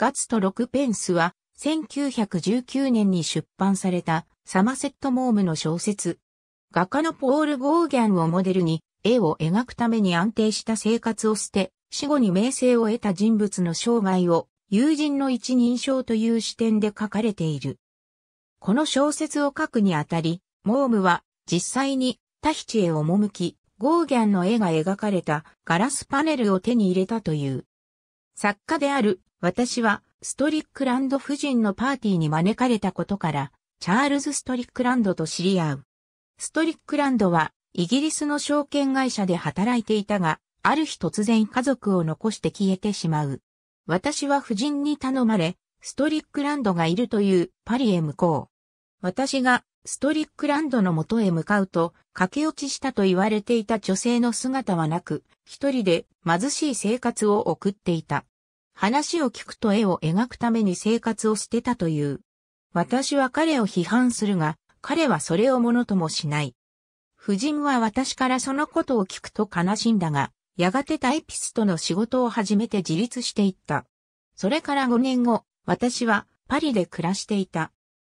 ガツと6ペンスは、1919年に出版されたサマセット・モームの小説。画家のポール・ゴーギャンをモデルに、絵を描くために安定した生活を捨て、死後に名声を得た人物の生涯を、友人の一人称という視点で書かれている。この小説を書くにあたり、モームは実際にタヒチへ赴き、ゴーギャンの絵が描かれたガラスパネルを手に入れたという。作家である私は、ストリックランド夫人のパーティーに招かれたことから、チャールズ・ストリックランドと知り合う。ストリックランドは、イギリスの証券会社で働いていたが、ある日突然家族を残して消えてしまう。私は夫人に頼まれ、ストリックランドがいるというパリへ向こう。私がストリックランドの元へ向かうと、駆け落ちしたと言われていた女性の姿はなく、一人で貧しい生活を送っていた。話を聞くと絵を描くために生活を捨てたという。私は彼を批判するが、彼はそれをものともしない。夫人は私からそのことを聞くと悲しんだが、やがてタイピストの仕事を始めて自立していった。それから5年後、私はパリで暮らしていた。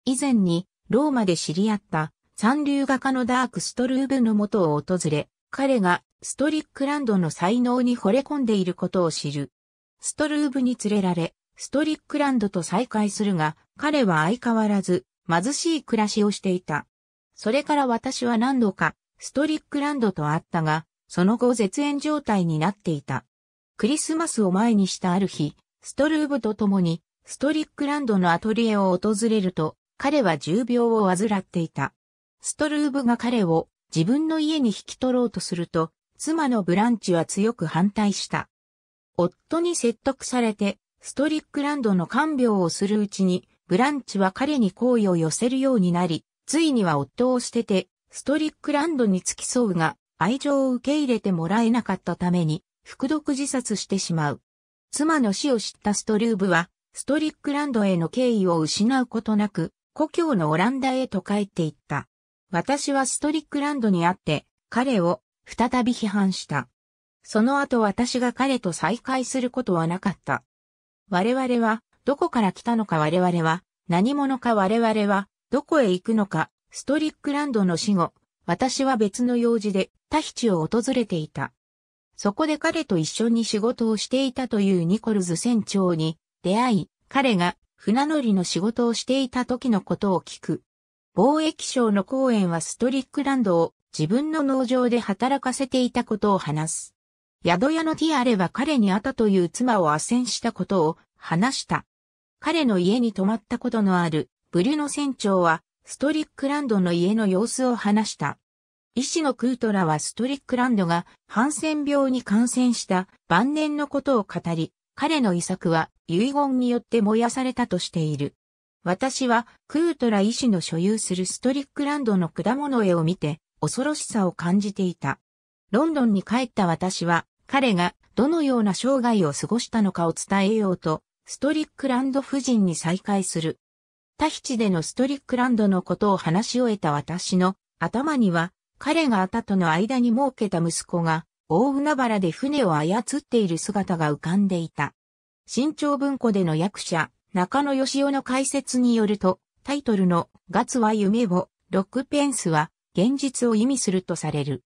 以前にローマで知り合った三流画家のダーク・ストルーブの元を訪れ、彼がストリックランドの才能に惚れ込んでいることを知る。ストルーブに連れられ、ストリックランドと再会するが、彼は相変わらず貧しい暮らしをしていた。それから私は何度かストリックランドと会ったが、その後絶縁状態になっていた。クリスマスを前にしたある日、ストルーブと共にストリックランドのアトリエを訪れると、彼は重病を患っていた。ストルーブが彼を自分の家に引き取ろうとすると、妻のブランチは強く反対した。夫に説得されて、ストリックランドの看病をするうちに、ブランチは彼に好意を寄せるようになり、ついには夫を捨てて、ストリックランドに付き添うが、愛情を受け入れてもらえなかったために、服毒自殺してしまう。妻の死を知ったストルーブは、ストリックランドへの敬意を失うことなく、故郷のオランダへと帰っていった。私はストリックランドに会って、彼を再び批判した。その後私が彼と再会することはなかった。我々は、どこから来たのか我々は、何者か我々は、どこへ行くのか、ストリックランドの死後、私は別の用事で、タヒチを訪れていた。そこで彼と一緒に仕事をしていたというニコルズ船長に出会い、彼が船乗りの仕事をしていた時のことを聞く。貿易商の公園はストリックランドを自分の農場で働かせていたことを話す。宿屋のティアレは彼に会ったという妻を斡旋したことを話した。彼の家に泊まったことのあるブリュノ船長はストリックランドの家の様子を話した。医師のクートラはストリックランドがハンセン病に感染した晩年のことを語り、彼の遺作は遺言によって燃やされたとしている。私はクートラ医師の所有するストリックランドの果物絵を見て恐ろしさを感じていた。ロンドンに帰った私は彼がどのような生涯を過ごしたのかを伝えようと、ストリックランド夫人に再会する。タヒチでのストリックランドのことを話し終えた私の頭には、彼があたとの間に設けた息子が、大海原で船を操っている姿が浮かんでいた。新潮文庫での役者、中野義雄の解説によると、タイトルのガツは夢を、ロックペンスは現実を意味するとされる。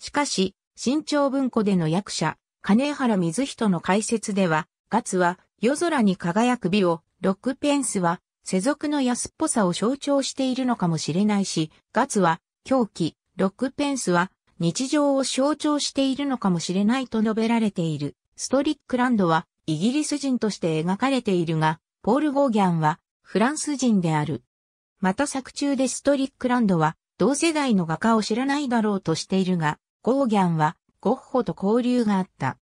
しかし、新潮文庫での役者、金原水人の解説では、ガツは夜空に輝く美を、ロックペンスは世俗の安っぽさを象徴しているのかもしれないし、ガツは狂気、ロックペンスは日常を象徴しているのかもしれないと述べられている。ストリックランドはイギリス人として描かれているが、ポール・ゴーギャンはフランス人である。また作中でストリックランドは同世代の画家を知らないだろうとしているが、ゴーギャンはゴッホと交流があった。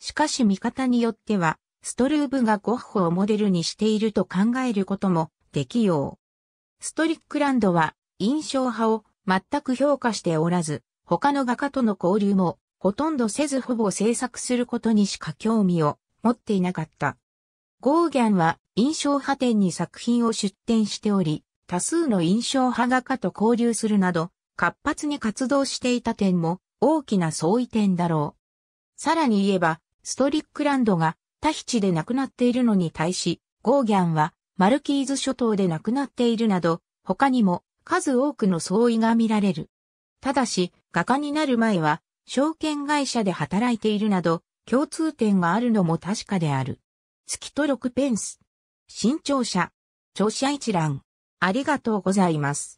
しかし見方によっては、ストルーブがゴッホをモデルにしていると考えることもできよう。ストリックランドは印象派を全く評価しておらず、他の画家との交流もほとんどせずほぼ制作することにしか興味を持っていなかった。ゴーギャンは印象派展に作品を出展しており、多数の印象派画家と交流するなど、活発に活動していた点も大きな相違点だろう。さらに言えば、ストリックランドがタヒチで亡くなっているのに対し、ゴーギャンはマルキーズ諸島で亡くなっているなど、他にも数多くの相違が見られる。ただし、画家になる前は、証券会社で働いているなど、共通点があるのも確かである。月と6ペンス。新潮社。著者一覧。ありがとうございます。